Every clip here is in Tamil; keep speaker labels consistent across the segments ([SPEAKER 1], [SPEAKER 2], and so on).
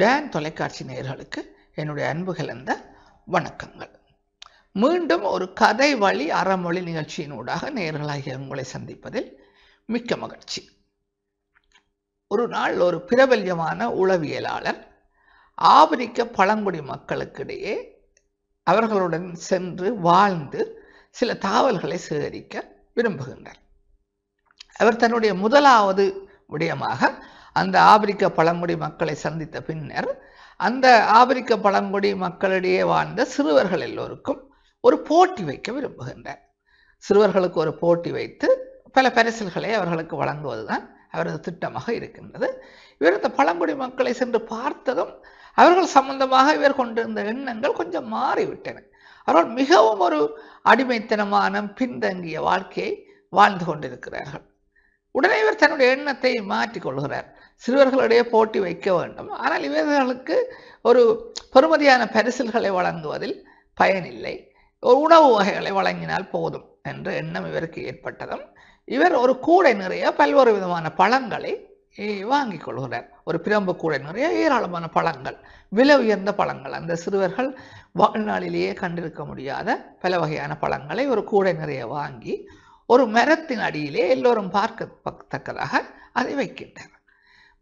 [SPEAKER 1] டேன் தொலைக்காட்சி நேர்களுக்கு என்னுடைய அன்பு கலந்த வணக்கங்கள் மீண்டும் ஒரு கதை வழி அறமொழி நிகழ்ச்சியினூடாக நேர்களாகிய உங்களை சந்திப்பதில் மிக்க மகிழ்ச்சி ஒரு நாள் ஒரு பிரபல்யமான உளவியலாளர் ஆப்பிரிக்க பழங்குடி மக்களுக்கிடையே அவர்களுடன் சென்று வாழ்ந்து சில தாவல்களை சேகரிக்க விரும்புகின்றார் அவர் தன்னுடைய முதலாவது விடயமாக அந்த ஆப்பிரிக்க பழங்குடி மக்களை சந்தித்த பின்னர் அந்த ஆப்பிரிக்க பழங்குடி மக்களிடையே வாழ்ந்த சிறுவர்கள் எல்லோருக்கும் ஒரு போட்டி வைக்க விரும்புகின்றார் சிறுவர்களுக்கு ஒரு போட்டி வைத்து பல பரிசல்களை அவர்களுக்கு வழங்குவதுதான் அவரது திட்டமாக இருக்கின்றது இவர் இந்த பழங்குடி மக்களை சென்று பார்த்ததும் அவர்கள் சம்பந்தமாக இவர் கொண்டிருந்த எண்ணங்கள் கொஞ்சம் மாறிவிட்டன அவர்கள் மிகவும் ஒரு அடிமைத்தனமான பின்தங்கிய வாழ்க்கையை வாழ்ந்து கொண்டிருக்கிறார்கள் உடனே இவர் தன்னுடைய எண்ணத்தை மாற்றிக்கொள்கிறார் சிறுவர்களிடையே போட்டி வைக்க வேண்டும் ஆனால் இவர்களுக்கு ஒரு பெருமதியான பரிசில்களை வழங்குவதில் பயனில்லை ஒரு உணவு வகைகளை வழங்கினால் போதும் என்ற எண்ணம் இவருக்கு ஏற்பட்டதும் இவர் ஒரு கூடை நிறைய பல்வேறு விதமான பழங்களை வாங்கிக் கொள்கிறார் ஒரு பிரம்பு கூடை நிறைய ஏராளமான பழங்கள் விலை உயர்ந்த பழங்கள் அந்த சிறுவர்கள் வாழ்நாளிலேயே கண்டிருக்க முடியாத பல வகையான பழங்களை ஒரு கூடை நிறைய வாங்கி ஒரு மரத்தின் அடியிலே எல்லோரும் பார்க்கத்தக்கதாக அதை வைக்கின்றனர்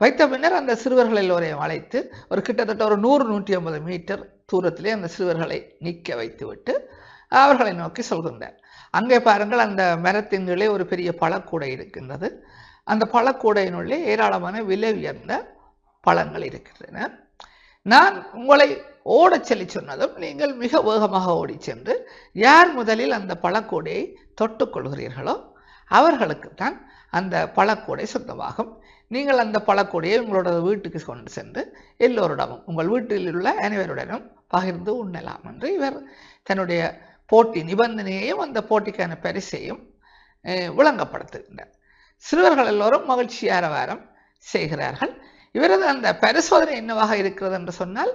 [SPEAKER 1] வைத்த பின்னர் அந்த சிறுவர்கள் எல்லோரையும் அழைத்து ஒரு கிட்டத்தட்ட ஒரு நூறு நூற்றி ஐம்பது மீட்டர் தூரத்திலே அந்த சிறுவர்களை நிற்க வைத்துவிட்டு அவர்களை நோக்கி சொல்கின்றார் அங்கே பாருங்கள் அந்த மரத்தின்களே ஒரு பெரிய பழக்கூடை இருக்கின்றது அந்த பழக்கூடையினுள்ளே ஏராளமான விலை உயர்ந்த பழங்கள் இருக்கின்றன நான் உங்களை ஓடச் சொல்லி சொன்னதும் நீங்கள் மிக வேகமாக ஓடி சென்று யார் முதலில் அந்த பழக்கூடையை தொட்டுக்கொள்கிறீர்களோ அவர்களுக்கு தான் அந்த பழக்கூடை சொந்தமாகும் நீங்கள் அந்த பழக்கூடையை உங்களோட வீட்டுக்கு கொண்டு சென்று எல்லோரிடமும் உங்கள் வீட்டில் உள்ள அனைவருடனும் பகிர்ந்து உண்ணலாம் என்று இவர் தன்னுடைய போட்டி நிபந்தனையையும் அந்த போட்டிக்கான பரிசையும் விளங்கப்படுத்துகின்றார் சிறுவர்கள் எல்லோரும் மகிழ்ச்சியார வாரம் செய்கிறார்கள் இவரது அந்த பரிசோதனை என்னவாக இருக்கிறது என்று சொன்னால்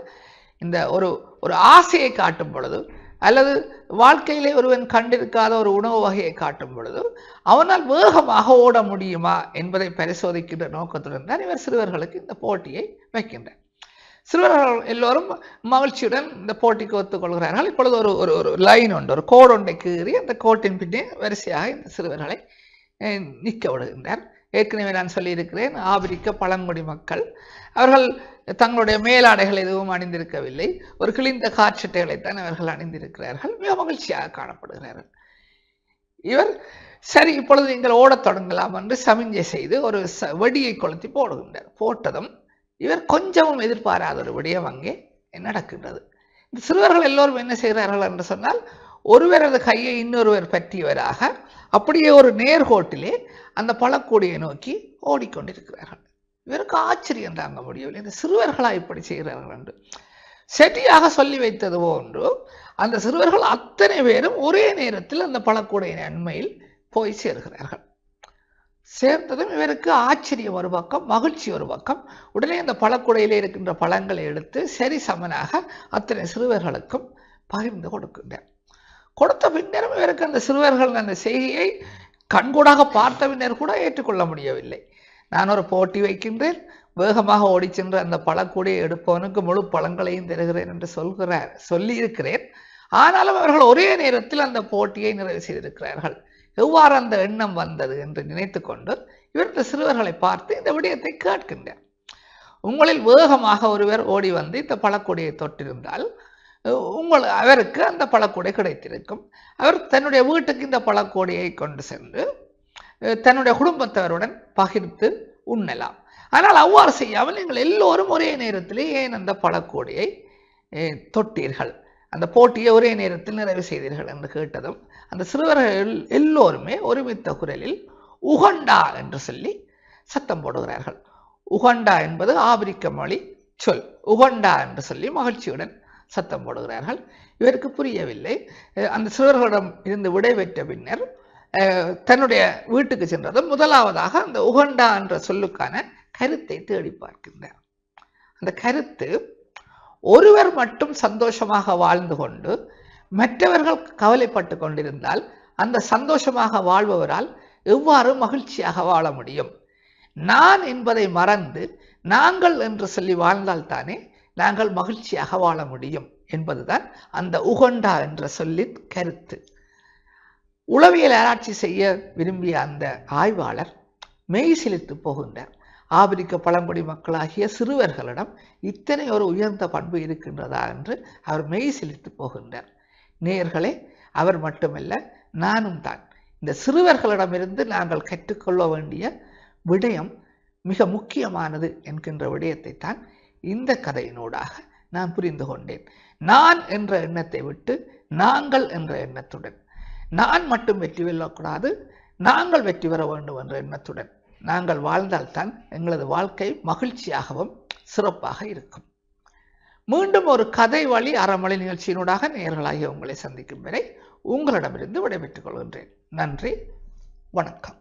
[SPEAKER 1] இந்த ஒரு ஒரு ஆசையை காட்டும் பொழுது அல்லது வாழ்க்கையிலே ஒருவன் கண்டிருக்காத ஒரு உணவு வகையை காட்டும் பொழுது அவனால் வேகமாக ஓட முடியுமா என்பதை பரிசோதிக்கின்ற நோக்கத்துடன் தான் இவர் சிறுவர்களுக்கு இந்த போட்டியை வைக்கின்றார் சிறுவர்கள் எல்லோரும் மகிழ்ச்சியுடன் இந்த போட்டிக்கு ஒத்துக்கொள்கிறார்கள் இப்பொழுது ஒரு ஒரு ஒரு லைன் உண்டு ஒரு கோடு ஒன்றை கீறி அந்த கோட்டின் பின்னே வரிசையாக இந்த சிறுவர்களை நிற்க விடுகின்றார் ஏற்கனவே நான் சொல்லியிருக்கிறேன் ஆப்பிரிக்க பழங்குடி மக்கள் அவர்கள் தங்களுடைய மேலாடைகள் எதுவும் அணிந்திருக்கவில்லை ஒரு கிழிந்த காற்றட்டைகளைத்தான் அவர்கள் அணிந்திருக்கிறார்கள் மிக மகிழ்ச்சியாக காணப்படுகிறார்கள் இவர் சரி இப்பொழுது நீங்கள் ஓடத் தொடங்கலாம் என்று சமிஞ்சை செய்து ஒரு வெடியை கொளுத்தி போடுகின்றார் போட்டதும் இவர் கொஞ்சமும் எதிர்பாராத ஒரு வெடியை வங்கி நடக்கின்றது இந்த சிறுவர்கள் எல்லோரும் என்ன செய்கிறார்கள் என்று சொன்னால் ஒருவரது கையை இன்னொருவர் பற்றியவராக அப்படியே ஒரு நேர்கோட்டிலே அந்த பழக்கூடியை நோக்கி ஓடிக்கொண்டிருக்கிறார்கள் இவருக்கு ஆச்சரியம் தாங்க முடியவில்லை இந்த சிறுவர்களாக இப்படி செய்கிறார்கள் என்று செட்டியாக சொல்லி வைத்தது போன்று அந்த சிறுவர்கள் அத்தனை பேரும் ஒரே நேரத்தில் அந்த பழக்கூடையின் அண்மையில் போய் சேர்கிறார்கள் சேர்ந்ததும் இவருக்கு ஆச்சரியம் ஒரு பக்கம் மகிழ்ச்சி ஒரு பக்கம் உடனே அந்த பழக்குடையிலே இருக்கின்ற பழங்களை எடுத்து சரி சமனாக அத்தனை சிறுவர்களுக்கும் பகிர்ந்து கொடுக்கின்றார் கொடுத்த பின்னரும் இவருக்கு அந்த சிறுவர்கள் அந்த செய்தியை கண்கூடாக பார்த்த பின்னர் கூட ஏற்றுக்கொள்ள முடியவில்லை நான் ஒரு போட்டி வைக்கின்றேன் வேகமாக ஓடி சென்று அந்த பழக்கூடிய எடுப்பவனுக்கு முழு பழங்களையும் தருகிறேன் என்று சொல்கிறார் சொல்லியிருக்கிறேன் ஆனாலும் அவர்கள் ஒரே நேரத்தில் அந்த போட்டியை நிறைவு செய்திருக்கிறார்கள் எவ்வாறு அந்த எண்ணம் வந்தது என்று நினைத்து கொண்டு இவர் இந்த சிறுவர்களை பார்த்து இந்த விடயத்தை கேட்கின்றார் உங்களில் வேகமாக ஒருவர் ஓடி வந்து இந்த பழக்கூடிய தொட்டிருந்தால் உங்கள் அவருக்கு அந்த பழக்கோடை கிடைத்திருக்கும் அவர் தன்னுடைய வீட்டுக்கு இந்த பழக்கோடையை கொண்டு சென்று தன்னுடைய குடும்பத்தவருடன் பகிர்ந்து உண்ணலாம் ஆனால் அவ்வாறு செய்யாமல் நீங்கள் எல்லோரும் ஒரே நேரத்தில் ஏன் அந்த பழக்கோடையை தொட்டீர்கள் அந்த போட்டியை ஒரே நேரத்தில் நிறைவு செய்தீர்கள் என்று கேட்டதும் அந்த சிறுவர்கள் எல்லோருமே ஒருமித்த குரலில் உகண்டா என்று சொல்லி சத்தம் போடுகிறார்கள் உகண்டா என்பது ஆபிரிக்க மொழி சொல் உகண்டா என்று சொல்லி மகிழ்ச்சியுடன் சத்தம் போடுகிறார்கள் இவருக்கு புரியவில்லை அந்த சிறுவர்களிடம் இருந்து விடை பெற்ற பின்னர் தன்னுடைய வீட்டுக்கு சென்றதும் முதலாவதாக அந்த உகண்டா என்ற சொல்லுக்கான கருத்தை தேடி பார்க்கின்றார் அந்த கருத்து ஒருவர் மட்டும் சந்தோஷமாக வாழ்ந்து கொண்டு மற்றவர்கள் கவலைப்பட்டு கொண்டிருந்தால் அந்த சந்தோஷமாக வாழ்பவரால் எவ்வாறு மகிழ்ச்சியாக வாழ முடியும் நான் என்பதை மறந்து நாங்கள் என்று சொல்லி வாழ்ந்தால்தானே நாங்கள் மகிழ்ச்சியாக வாழ முடியும் என்பதுதான் அந்த உகண்டா என்ற சொல்லின் கருத்து உளவியல் ஆராய்ச்சி செய்ய விரும்பிய அந்த ஆய்வாளர் மெய் செலுத்து போகின்றார் ஆப்பிரிக்க பழங்குடி மக்களாகிய சிறுவர்களிடம் இத்தனை ஒரு உயர்ந்த பண்பு இருக்கின்றதா என்று அவர் மெய் செலுத்து போகின்றார் நேர்களே அவர் மட்டுமல்ல நானும் தான் இந்த சிறுவர்களிடமிருந்து நாங்கள் கற்றுக்கொள்ள வேண்டிய விடயம் மிக முக்கியமானது என்கின்ற விடயத்தை தான் இந்த கதையினூடாக நான் புரிந்து கொண்டேன் நான் என்ற எண்ணத்தை விட்டு நாங்கள் என்ற எண்ணத்துடன் நான் மட்டும் வெற்றி வெல்லக்கூடாது நாங்கள் வெற்றி பெற வேண்டும் என்ற எண்ணத்துடன் நாங்கள் வாழ்ந்தால்தான் எங்களது வாழ்க்கை மகிழ்ச்சியாகவும் சிறப்பாக இருக்கும் மீண்டும் ஒரு கதை வழி அறமொழி நிகழ்ச்சியினூடாக நேர்களாகி உங்களை சந்திக்கும் வரை உங்களிடமிருந்து விடைபெற்றுக் கொள்கின்றேன் நன்றி வணக்கம்